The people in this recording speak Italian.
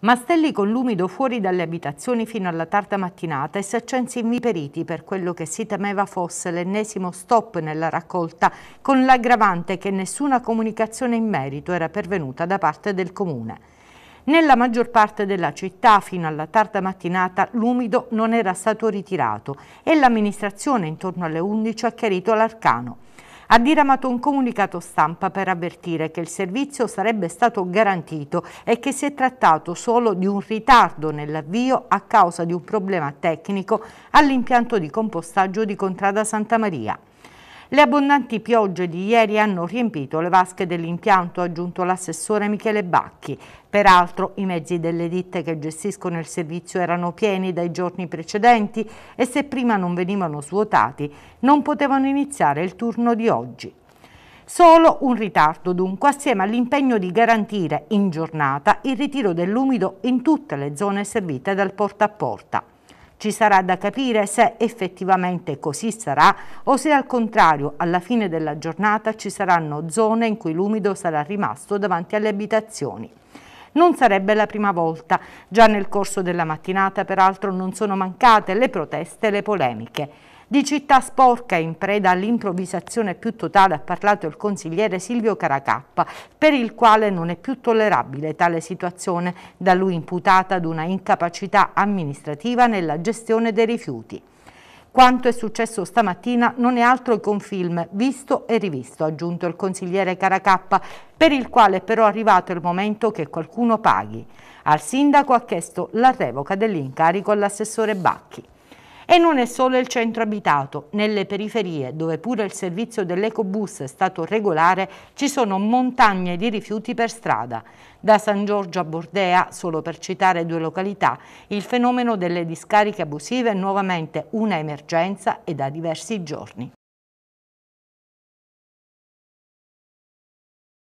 Mastelli con l'umido fuori dalle abitazioni fino alla tarda mattinata e saccensi inviperiti per quello che si temeva fosse l'ennesimo stop nella raccolta, con l'aggravante che nessuna comunicazione in merito era pervenuta da parte del comune. Nella maggior parte della città fino alla tarda mattinata l'umido non era stato ritirato e l'amministrazione intorno alle 11 ha chiarito l'arcano ha diramato un comunicato stampa per avvertire che il servizio sarebbe stato garantito e che si è trattato solo di un ritardo nell'avvio a causa di un problema tecnico all'impianto di compostaggio di Contrada Santa Maria. Le abbondanti piogge di ieri hanno riempito le vasche dell'impianto, ha aggiunto l'assessore Michele Bacchi. Peraltro i mezzi delle ditte che gestiscono il servizio erano pieni dai giorni precedenti e se prima non venivano svuotati non potevano iniziare il turno di oggi. Solo un ritardo dunque assieme all'impegno di garantire in giornata il ritiro dell'umido in tutte le zone servite dal porta a porta. Ci sarà da capire se effettivamente così sarà o se al contrario alla fine della giornata ci saranno zone in cui l'umido sarà rimasto davanti alle abitazioni. Non sarebbe la prima volta, già nel corso della mattinata peraltro non sono mancate le proteste e le polemiche. Di città sporca in preda all'improvvisazione più totale ha parlato il consigliere Silvio Caracappa, per il quale non è più tollerabile tale situazione, da lui imputata ad una incapacità amministrativa nella gestione dei rifiuti. Quanto è successo stamattina non è altro che un film visto e rivisto, ha aggiunto il consigliere Caracappa, per il quale però è arrivato il momento che qualcuno paghi. Al sindaco ha chiesto la revoca dell'incarico all'assessore Bacchi. E non è solo il centro abitato, nelle periferie, dove pure il servizio dell'ecobus è stato regolare, ci sono montagne di rifiuti per strada. Da San Giorgio a Bordea, solo per citare due località, il fenomeno delle discariche abusive è nuovamente una emergenza e da diversi giorni.